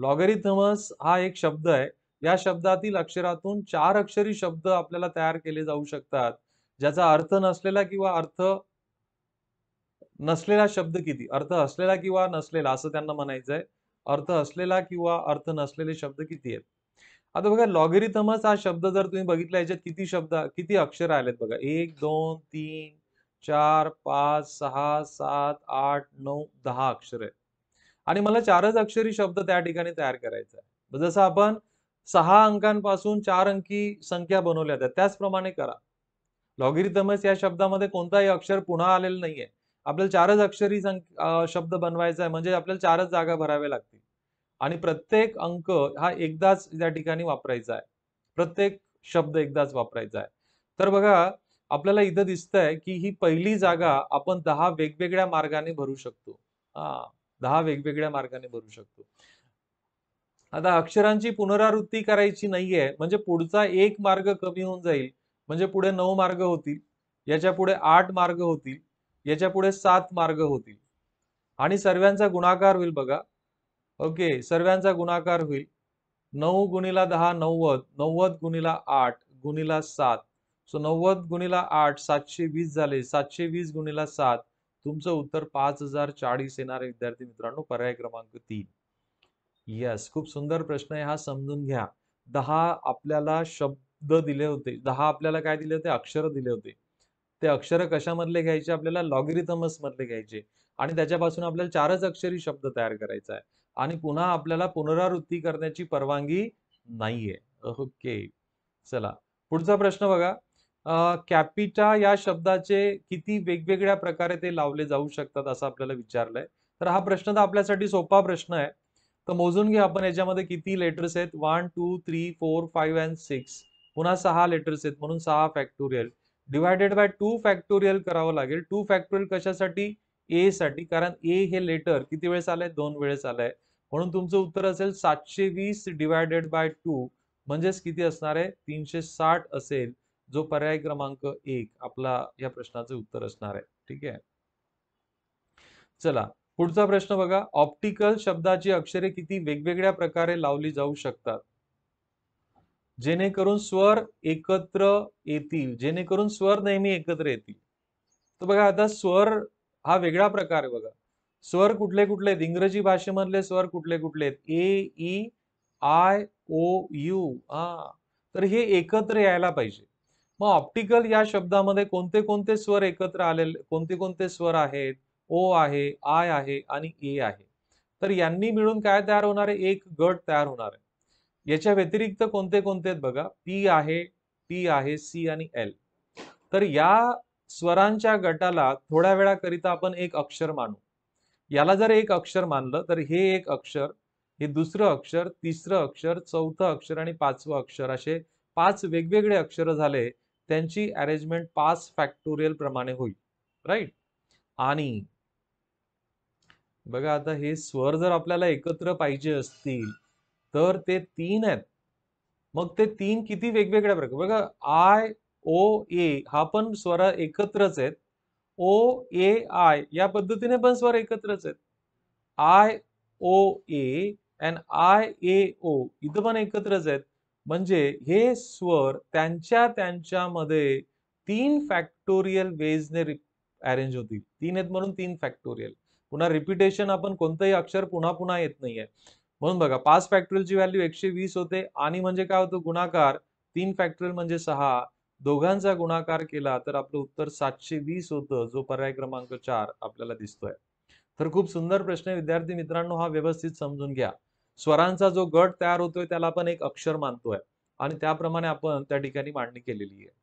लॉगरिथमस हा एक शब्द आहे या शब्दातील अक्षरातून चार अक्षरी शब्द आपल्याला तयार केले जाऊ शकतात ज्याचा अर्थ नसलेला किंवा अर्थ नसलेला शब्द किती अर्थ असलेला किंवा नसलेला असं त्यांना म्हणायचं आहे अर्थ असलेला किंवा अर्थ नसलेले शब्द किती आहेत आता बघा लॉगरिथमस हा शब्द जर तुम्ही बघितला याच्यात किती शब्द किती अक्षर आलेत बघा एक दोन तीन चार पाच सहा सात आठ नऊ दहा अक्षर आहेत आणि मला चारच अक्षरी शब्द त्या ठिकाणी तयार करायचा आहे जसं आपण सहा अंकांपासून चार अंकी संख्या बनवल्या त्या त्याचप्रमाणे करा लॉगिरिथमस या शब्दामध्ये कोणताही अक्षर पुन्हा आलेलं नाहीये आपल्याला चारच अक्षरी शब्द बनवायचा आहे म्हणजे आपल्याला चारच जागा भराव्या लागतील आणि प्रत्येक अंक हा एकदाच त्या ठिकाणी वापरायचा आहे प्रत्येक शब्द एकदाच वापरायचा आहे तर बघा आपल्याला इथं दिसतंय की ही पहिली जागा आपण दहा वेगवेगळ्या मार्गाने भरू शकतो हा दहा वेगवेगळ्या मार्गाने भरू शकतो आता अक्षरांची पुनरावृत्ती करायची नाहीये म्हणजे पुढचा एक मार्ग कमी होऊन जाईल म्हणजे पुढे नऊ मार्ग होतील याच्या पुढे आठ मार्ग होतील याच्या पुढे सात मार्ग होतील आणि सर्वांचा गुणाकार होईल बघा ओके सर्वांचा गुणाकार होईल नऊ गुणिला दहा नव्वद नव्वद गुणिला आठ गुणिला सात सो नव्वद गुणिला आठ सातशे वीस झाले सातशे वीस गुणिला सात तुमचं उत्तर पाच हजार चाळीस येणारे विद्यार्थी मित्रांनो पर्याय क्रमांक तीन येस खूप सुंदर प्रश्न आहे हा समजून घ्या दहा आपल्याला शब्द दिले होते दहा आपल्याला काय दिले होते अक्षर दिले होते ते अक्षर कशामधले घ्यायचे आपल्याला लॉगरिथमस मधले घ्यायचे आणि त्याच्यापासून आपल्याला चारच अक्षरी शब्द तयार करायचा आहे आणि पुन्हा आपल्याला पुनरावृत्ती करण्याची परवानगी नाहीये ओके चला पुढचा प्रश्न बघा कॅपिटा या शब्दाचे किती वेगवेगळ्या प्रकारे ते लावले जाऊ शकतात असं आपल्याला विचारलंय तर हा प्रश्न तर आपल्यासाठी सोपा प्रश्न आहे तर मोजून घ्या आपण याच्यामध्ये किती लेटर्स आहेत one two three four five and six पुन्हा सहा लेटर्स आहेत म्हणून सहा factorial divided by two factorial करावं लागेल टू फॅक्टोरियल कशासाठी ए साठी कारण ए हे लेटर किती वेळेस आलंय दोन वेळेस आलंय म्हणून तुमचं उत्तर असेल सातशे वीस डिवायडेड बाय टू म्हणजेच किती असणार आहे तीनशे साठ असेल जो पर्याय क्रमांक एक आपला या प्रश्नाचे उत्तर असणार आहे ठीक आहे चला पुढचा प्रश्न बघा ऑप्टिकल शब्दाची अक्षरे किती वेगवेगळ्या प्रकारे लावली जाऊ शकतात जेणेकरून स्वर एकत्र येतील जेणेकरून स्वर नेहमी एकत्र येतील तर बघा आता स्वर हा वेगळा प्रकार आहे बघा स्वर कुठले कुठले आहेत इंग्रजी भाषेमधले स्वर कुठले कुठले आहेत A E I O U हा तर हे एकत्र यायला पाहिजे मग ऑप्टिकल या शब्दामध्ये कोणते कोणते स्वर एकत्र आलेले कोणते कोणते स्वर आहेत ओ आहे आय आहे आणि ए आहे तर यांनी मिळून काय तयार होणार आहे एक गट तयार होणार आहे याच्या व्यतिरिक्त कोणते कोणते आहेत बघा पी आहे पी आहे सी आणि एल तर या स्वरांच्या गटाला थोड्या वेळाकरिता आपण एक अक्षर मानू याला जर एक अक्षर मानलं तर हे एक अक्षर हे दुसरं अक्षर तिसरं अक्षर चौथं अक्षर आणि पाचवं अक्षर असे पाच वेगवेगळे अक्षर झाले त्यांची अरेंजमेंट पास फॅक्टोरियल प्रमाणे होईल राईट आणि बघा आता हे स्वर जर आपल्याला एकत्र पाहिजे असतील तर ते तीन आहेत मग ते तीन किती वेगवेगळ्या प्रकार बघा आय ओ ए हा पण स्वर एकत्रच आहेत ओ ए आय या पद्धतीने पण स्वर एकत्रच आहेत I O A and I A O इथं पण एकत्रच आहेत म्हणजे हे स्वर त्यांच्या त्यांच्यामध्ये तीन फॅक्टोरियल वेजने अरेंज होतील तीन आहेत म्हणून तीन फॅक्टोरियल पुन्हा रिपिटेशन आपण कोणतंही अक्षर पुन्हा पुन्हा येत नाहीये म्हणून बघा पाच फॅक्टोरियलची व्हॅल्यू एकशे वीस होते आणि म्हणजे काय होतो गुणाकार तीन फॅक्टोरियल म्हणजे सहा दोघांचा गुणाकार केला तर आपलं उत्तर सातशे वीस होतं जो पर्याय क्रमांक चार आपल्याला दिसतोय तर खूप सुंदर प्रश्न विद्यार्थी मित्रांनो हा व्यवस्थित समजून घ्या स्वरांचा जो गट तयार होतोय त्याला आपण एक अक्षर मानतोय आणि त्याप्रमाणे आपण त्या ठिकाणी मांडणी केलेली आहे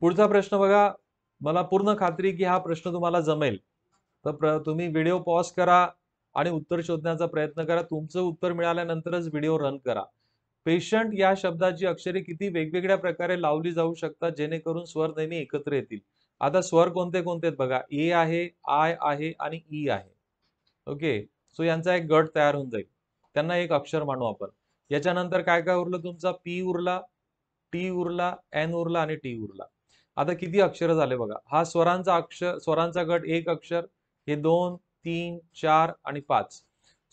पुढचा प्रश्न बघा मला पूर्ण खात्री की हा प्रश्न तुम्हाला जमेल तर तुम्ही व्हिडिओ पॉज करा आणि उत्तर शोधण्याचा प्रयत्न करा तुमचं उत्तर मिळाल्यानंतरच व्हिडिओ रन करा पेशंट या शब्दाची अक्षरे किती वेगवेगळ्या प्रकारे लावली जाऊ शकतात जेणेकरून स्वर नेहमी एकत्र येतील आता स्वर कोणते कोणते आहेत बघा ए आहे आय आहे आणि ई आहे ओके सो यांचा एक गट तयार होऊन जाईल त्यांना एक अक्षर मानू आपण याच्यानंतर काय काय उरलं तुमचा पी उरला टी उरला एन उरला आणि टी उरला आता किती अक्षर झाले बघा हा स्वरांचा अक्षर स्वरांचा गट एक अक्षर हे दोन तीन चार आणि पाच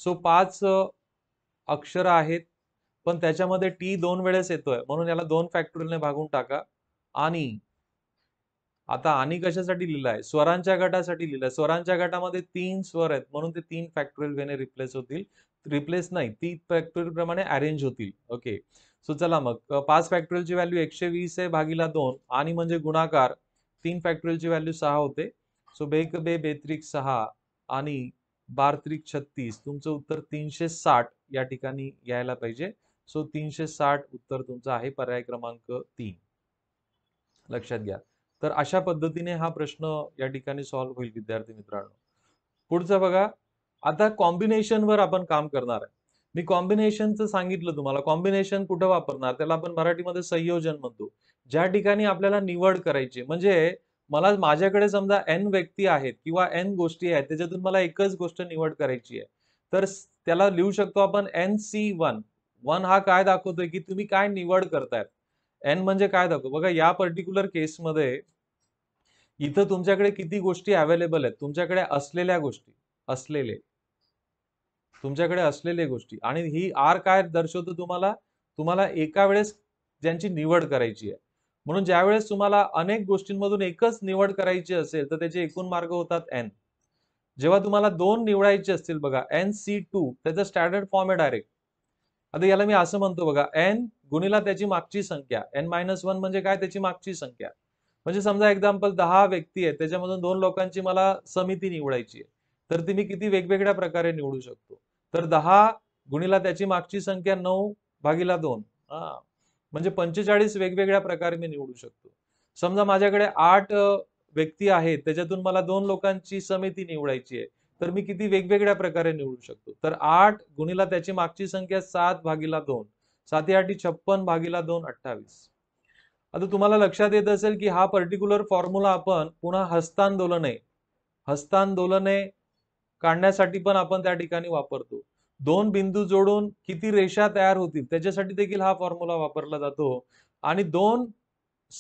सो पाच अक्षर आहेत पण त्याच्यामध्ये टी दोन वेळेस येतोय म्हणून याला दोन फॅक्टरीने भागून टाका आणि आता आणि कशासाठी लिहिलं आहे स्वरांच्या गटासाठी लिहिलं स्वरांच्या गटामध्ये तीन स्वर आहेत म्हणून ते तीन फॅक्टोरियल वेने रिप्लेस होतील रिप्लेस नाही ती फॅक्टोरियल प्रमाणे अरेंज होतील ओके सो चला मग पाच फॅक्टोरियलची व्हॅल्यू एकशे वीस आहे भागीला दोन आणि म्हणजे गुणाकार तीन फॅक्टोरियलची व्हॅल्यू सहा होते सो बेक बे बेत्रिक सहा आणि बारत्रिक छत्तीस तुमचं उत्तर तीनशे साठ या ठिकाणी यायला पाहिजे सो तीनशे साठ उत्तर तुमचं आहे पर्याय क्रमांक तीन लक्षात घ्या तर अशा पद्धतीने हा प्रश्न या ठिकाणी सॉल्व्ह होईल विद्यार्थी मित्रांनो पुढचं बघा आता कॉम्बिनेशनवर आपण काम करणार आहे मी कॉम्बिनेशनचं सांगितलं तुम्हाला कॉम्बिनेशन कुठं वापरणार त्याला आपण मराठीमध्ये संयोजन म्हणतो ज्या ठिकाणी आपल्याला निवड करायची म्हणजे मला माझ्याकडे समजा एन व्यक्ती आहेत किंवा एन गोष्टी आहेत त्याच्यातून मला एकच गोष्ट निवड करायची आहे तर त्याला लिहू शकतो आपण एन सी वन वन हा काय दाखवतोय की तुम्ही काय निवड करतायत एन म्हणजे काय दाखव बघा या पर्टिक्युलर केसमध्ये इथं तुमच्याकडे किती गोष्टी अवेलेबल आहेत तुमच्याकडे असलेल्या गोष्टी असलेले तुमच्याकडे असलेले गोष्टी आणि ही आर काय दर्शवतो तुम्हाला तुम्हाला एका वेळेस ज्यांची निवड करायची आहे म्हणून ज्यावेळेस तुम्हाला अनेक गोष्टींमधून एकच निवड करायची असेल तर त्याचे एकूण मार्ग होतात एन जेव्हा तुम्हाला दोन निवडायचे असतील बघा एन सी टू त्याचं स्टँडर्ड फॉर्म आहे डायरेक्ट आता याला मी असं म्हणतो बघा एन गुणीला त्याची मागची संख्या एन मायनस वन म्हणजे काय त्याची मागची संख्या म्हणजे समजा एक्झाम्पल दहा व्यक्ती आहेत त्याच्यामधून दोन लोकांची मला समिती निवडायची आहे तर ती मी किती वेगवेगळ्या प्रकारे निवडू शकतो तर दहा गुणीला त्याची मागची संख्या नऊ भागीला दोन हा म्हणजे पंचेचाळीस वेगवेगळ्या प्रकारे मी निवडू शकतो समजा माझ्याकडे आठ व्यक्ती आहेत त्याच्यातून मला दोन लोकांची समिती निवडायची आहे तर मी किती वेगवेगळ्या प्रकारे निवडू शकतो तर आठ गुणीला त्याची मागची संख्या सात भागीला दोन साती आठी छप्पन भागीला दोन अठ्ठावीस आता तुम्हाला लक्षात येत असेल की हा पर्टिक्युलर फॉर्म्युला आपण पुन्हा हस्तांदोलने हस्तांदोलने काढण्यासाठी पण आपण त्या ठिकाणी वापरतो दोन बिंदू जोडून किती रेषा तयार होतील त्याच्यासाठी देखील हा फॉर्म्युला वापरला जातो आणि दोन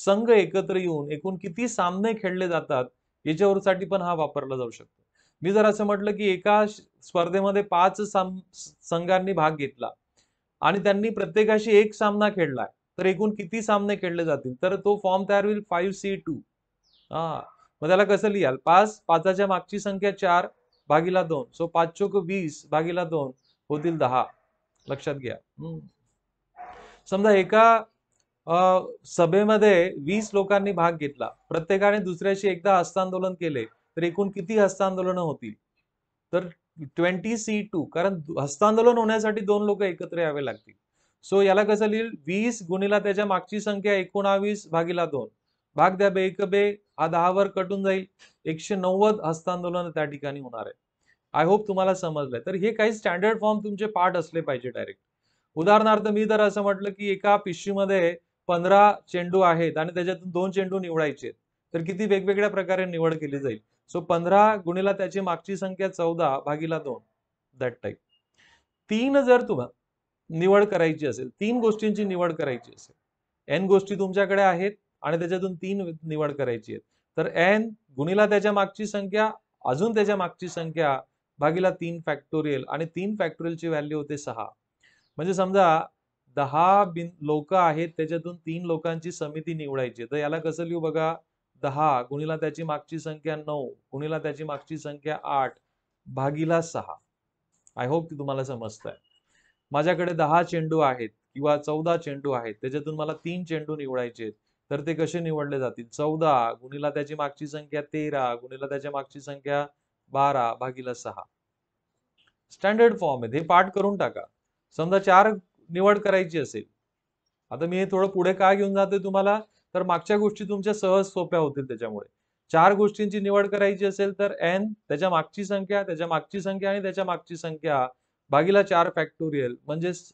संघ एकत्र येऊन एकूण किती सामने खेळले जातात याच्यावरसाठी पण हा वापरला जाऊ शकतो मी जर असं म्हटलं की एका स्पर्धेमध्ये पाच संघांनी भाग घेतला आणि त्यांनी प्रत्येकाशी एक सामना खेळला तर एकूण किती सामने खेळले जातील तर तो फॉर्म तयार होईल फाईव्ह सी टू हा मग त्याला कसं लिहाल पाच पाचाच्या मागची संख्या चार भागीला दोन सो पाच चोक वीस भागीला दोन होतील दहा लक्षात घ्या समजा एका सभेमध्ये वीस लोकांनी भाग घेतला प्रत्येकाने दुसऱ्याशी एकदा हस्तांदोलन केले तर एकूण किती हस्तांदोलन होतील तर ट्वेंटी सी टू कारण हस्तांदोलन होण्यासाठी दोन लोक एकत्र यावे लागतील सो याला कसं लिहिल वीस गुणिला त्याच्या मागची संख्या एकोणावीस भागीला दोन भाग द्या बे एक बे हा दहावर कटून जाईल एकशे नव्वद हस्तांदोलन त्या ठिकाणी होणार आहे आय होप तुम्हाला समजलंय तर हे काही स्टँडर्ड फॉर्म तुमचे पाठ असले पाहिजे डायरेक्ट उदाहरणार्थ मी जर असं म्हटलं की एका पिशवीमध्ये पंधरा चेंडू आहेत आणि त्याच्यातून दोन चेंडू निवडायचे तर किती वेगवेगळ्या प्रकारे निवड केली जाईल सो पंधरा गुणिला त्याची मागची संख्या चौदा भागीला दोन दॅट टाईप तीन जर तुम्हाला निवड करायची असेल तीन गोष्टींची निवड करायची असेल एन गोष्टी तुमच्याकडे आहेत आणि त्याच्यातून तीन निवड करायची आहेत तर एन गुणिला त्याच्या मागची संख्या अजून त्याच्या मागची संख्या भागीला तीन फॅक्टोरियल आणि तीन फॅक्टोरियलची व्हॅल्यू होते सहा म्हणजे समजा दहा बिन लोक आहेत त्याच्यातून तीन लोकांची समिती निवडायची तर याला कसं लिहू बघा दहा गुणीला त्याची मागची संख्या नऊ गुणीला त्याची मागची संख्या आठ भागीला सहा आय होप की तुम्हाला समजत आहे माझ्याकडे दहा चेंडू आहेत किंवा चौदा चेंडू आहेत त्याच्यातून मला तीन चेंडू निवडायचे तर ते कसे निवडले जातील चौदा गुणीला त्याची मागची संख्या तेरा गुणीला त्याच्या मागची संख्या बारा भागीला सहा स्टँडर्ड फॉर्म आहेत हे पाठ करून टाका समजा चार निवड करायची असेल आता मी हे थोडं पुढे का घेऊन जाते तुम्हाला तर मागच्या गोष्टी तुमच्या सहज सोप्या होतील त्याच्यामुळे चार गोष्टींची निवड करायची असेल तर एन त्याच्या मागची संख्या त्याच्या मागची संख्या आणि त्याच्या मागची संख्या भागीला चार फॅक्टोरियल म्हणजेच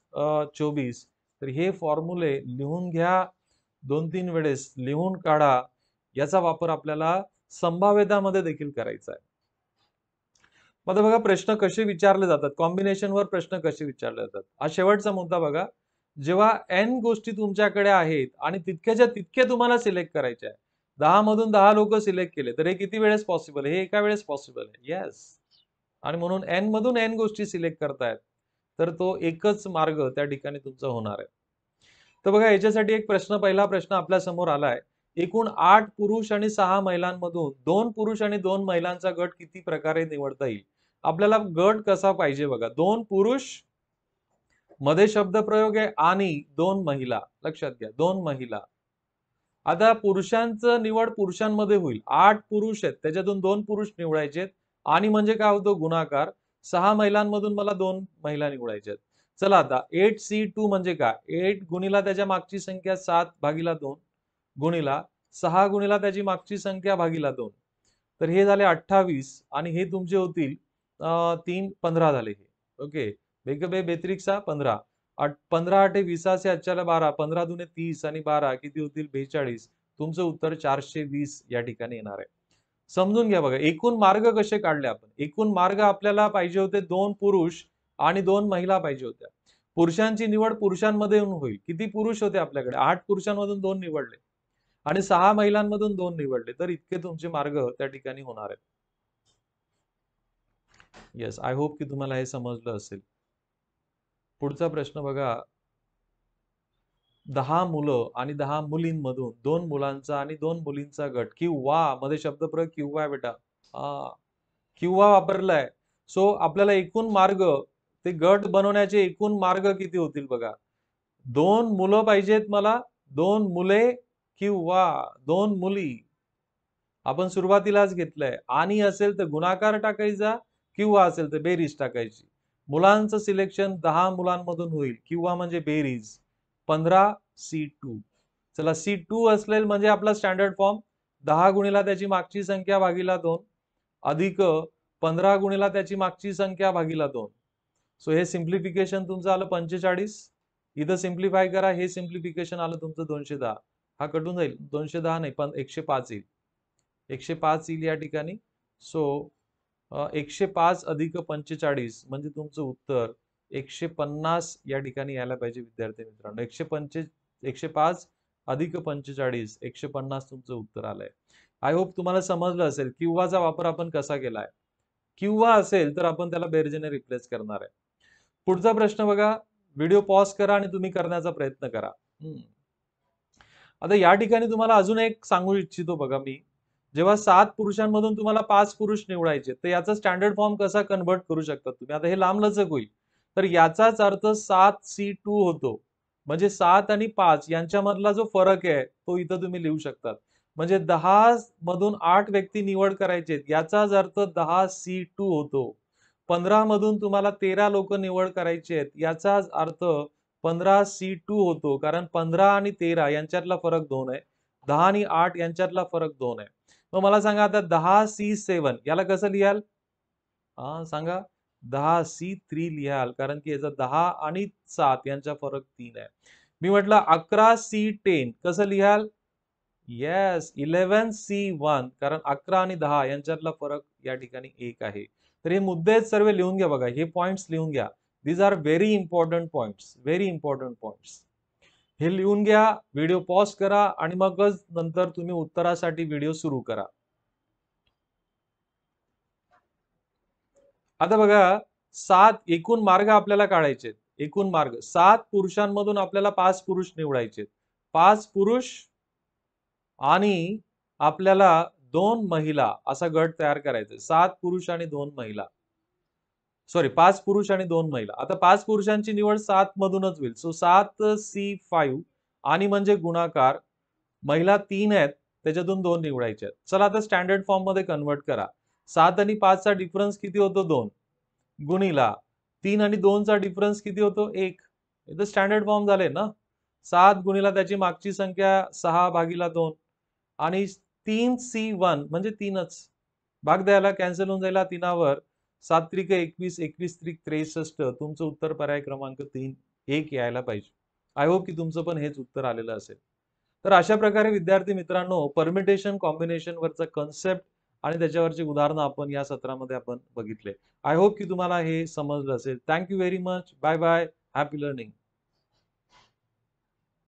चोवीस तर हे फॉर्म्युले लिहून घ्या दोन तीन वेळेस लिहून काढा याचा वापर आपल्याला संभाव्यतामध्ये देखील करायचा आहे मग बघा प्रश्न कसे विचारले जातात कॉम्बिनेशनवर प्रश्न कसे विचारले जातात हा शेवटचा मुद्दा बघा जेव्हा एन गोष्टी तुमच्याकडे आहेत आणि तितक्याच्या तितके तुम्हाला सिलेक्ट करायचे आहे दहा मधून दहा लोक सिलेक्ट केले तर हे किती वेळेस पॉसिबल हे एका वेळेस पॉसिबल आहे येस आणि म्हणून एन मधून एन गोष्टी सिलेक्ट करतायत तर तो एकच मार्ग त्या ठिकाणी तुमचा होणार आहे तर बघा याच्यासाठी एक प्रश्न पहिला प्रश्न आपल्या समोर आलाय एकूण आठ पुरुष आणि सहा महिलांमधून दोन पुरुष आणि दोन महिलांचा गट किती प्रकारे निवडता येईल आपल्याला गट कसा पाहिजे बघा दोन पुरुष मध्ये प्रयोग आहे आणि दोन महिला लक्षात घ्या दोन महिला आता पुरुषांचं निवड पुरुषांमध्ये होईल आठ पुरुष आहेत त्याच्यातून दोन पुरुष निवडायचे आणि म्हणजे काय होतो गुणाकार सहा महिलांमधून मला दोन महिला निवडायच्या चला आता एट सी टू म्हणजे काय एट गुणिला त्याच्या मागची संख्या सात भागीला दोन गुणिला सहा गुणिला त्याची मागची संख्या भागीला दोन तर हे झाले अठ्ठावीस आणि हे तुमचे होतील तीन पंधरा झाले हे ओके बेग बेत्रिक पंधरा आठ पंधरा आठे वीसाचे आजच्याला बारा पंधरा दुने तीस आणि बारा किती होतील बेचाळीस तुमचं उत्तर चारशे वीस या ठिकाणी येणार आहे समजून घ्या बघा एकूण मार्ग कसे काढले आपण एकूण मार्ग आपल्याला पाहिजे होते दोन पुरुष आणि दोन महिला पाहिजे होत्या पुरुषांची निवड पुरुषांमध्ये होईल किती पुरुष होते आपल्याकडे आठ पुरुषांमधून दोन निवडले आणि सहा महिलांमधून दोन निवडले तर इतके तुमचे मार्ग त्या ठिकाणी होणार आहेत येस आय होप की तुम्हाला हे समजलं असेल पुढचा प्रश्न बघा दहा मुलं आणि दहा मुलींमधून दोन मुलांचा आणि दोन मुलींचा गट किंवा मध्ये शब्दप्रयोग किंवा आहे बेटा हा किंवा वापरलाय सो आपल्याला एकूण मार्ग ते गट बनवण्याचे एकूण मार्ग किती होतील बघा दोन मुलं पाहिजेत मला दोन मुले किंवा दोन मुली आपण सुरुवातीलाच घेतलंय आणि असेल तर गुणाकार टाकायचा किंवा असेल तर बेरीज टाकायची मुलांचं सिलेक्शन दहा मुलांमधून होईल किंवा म्हणजे बेरीज पंधरा सी टू चला सी टू असलेल म्हणजे आपला स्टँडर्ड फॉर्म दहा गुणीला त्याची मागची संख्या भागीला दोन अधिक पंधरा गुणीला त्याची मागची संख्या भागीला दोन सो हे सिम्प्लिफिकेशन तुमचं आलं पंचेचाळीस इथं सिम्प्लिफाय करा हे सिम्प्लिफिकेशन आलं तुमचं दोनशे दहा हा कटून जाईल दोनशे दहा नाही पण एकशे पाच येईल एकशे पाच येईल या ठिकाणी सो एकशे पाच अधिक पंचेचाळीस म्हणजे तुमचं उत्तर एकशे पन्नास या ठिकाणी यायला पाहिजे विद्यार्थी मित्रांनो एकशे पंचे एकशे पाच अधिक पंचेचाळीस एकशे पन्नास तुमचं उत्तर आलंय आय होप तुम्हाला समजलं असेल किंवाचा वापर आपण कसा केलाय किंवा असेल तर आपण त्याला बेरजेने रिप्लेस करणार आहे पुढचा प्रश्न बघा व्हिडिओ पॉज करा आणि तुम्ही करण्याचा प्रयत्न करा आता या ठिकाणी तुम्हाला अजून एक सांगू इच्छितो बघा मी जेव्हा सात पुरुषांमधून तुम्हाला पाच पुरुष निवडायचे तर याचा स्टँडर्ड फॉर्म कसा कन्व्हर्ट करू शकता तुम्ही आता हे लांबलचक होईल तर याचाच अर्थ सात सी टू होतो म्हणजे सात आणि पाच यांच्यामधला जो फरक आहे तो इथं तुम्ही लिहू शकतात म्हणजे दहा मधून आठ व्यक्ती निवड करायचे याचाच अर्थ दहा सी टू होतो पंधरा मधून तुम्हाला तेरा लोक निवड करायचे आहेत याचाच अर्थ पंधरा सी टू होतो कारण पंधरा आणि तेरा यांच्यातला फरक दोन आहे दहा आणि आठ यांच्यातला फरक दोन आहे मग मला सांगा आता दहा सी सेवन याला कसं लिहाल हा सांगा दहा सी थ्री लिहाल कारण की याचा दहा आणि सात यांचा फरक तीन आहे मी म्हटलं अकरा सी टेन कसं लिहाल येस इलेवन सी वन कारण अकरा आणि दहा यांच्यातला फरक या ठिकाणी एक आहे तर हे मुद्दे सर्व लिहून घ्या बघा हे पॉइंट्स लिहून घ्या these are very important points very important points हे लिहून घ्या व्हिडिओ पॉज करा आणि मगच नंतर तुम्ही उत्तरासाठी व्हिडिओ सुरू करा आता बघा सात एकूण मार्ग आपल्याला काढायचे एकूण मार्ग सात पुरुषांमधून आपल्याला पाच पुरुष निवडायचे पाच पुरुष आणि आपल्याला दोन महिला असा गट तयार करायचा सात पुरुष आणि दोन महिला सॉरी पाच पुरुष आणि दोन महिला आता पाच पुरुषांची निवड सात मधूनच होईल सो सात सी फाईव्ह आणि म्हणजे गुणाकार महिला तीन आहेत त्याच्यातून दोन निवडायचे आहेत चला आता स्टँडर्ड फॉर्म मध्ये कन्वर्ट करा सात आणि पाचचा डिफरन्स किती होतो दोन गुणीला तीन आणि दोनचा डिफरन्स किती होतो एक इथं स्टँडर्ड फॉर्म झाले ना सात गुणीला त्याची मागची संख्या सहा भागीला दोन आणि तीन सी वन म्हणजे तीनच भाग द्यायला कॅन्सल होऊन जायला तीनावर सात त्रिक एकवीस एकवीस त्रिक त्रेसष्ट तुमचं उत्तर पर्याय क्रमांक तीन एक यायला पाहिजे आय होप की तुमचं पण हेच उत्तर आलेलं असेल तर अशा प्रकारे विद्यार्थी मित्रांनो परमिटेशन कॉम्बिनेशन वरचा कन्सेप्ट आणि त्याच्यावरची उदाहरणं आपण या सत्रामध्ये आपण बघितले आय होप की तुम्हाला हे समजलं असेल thank you very much bye bye happy learning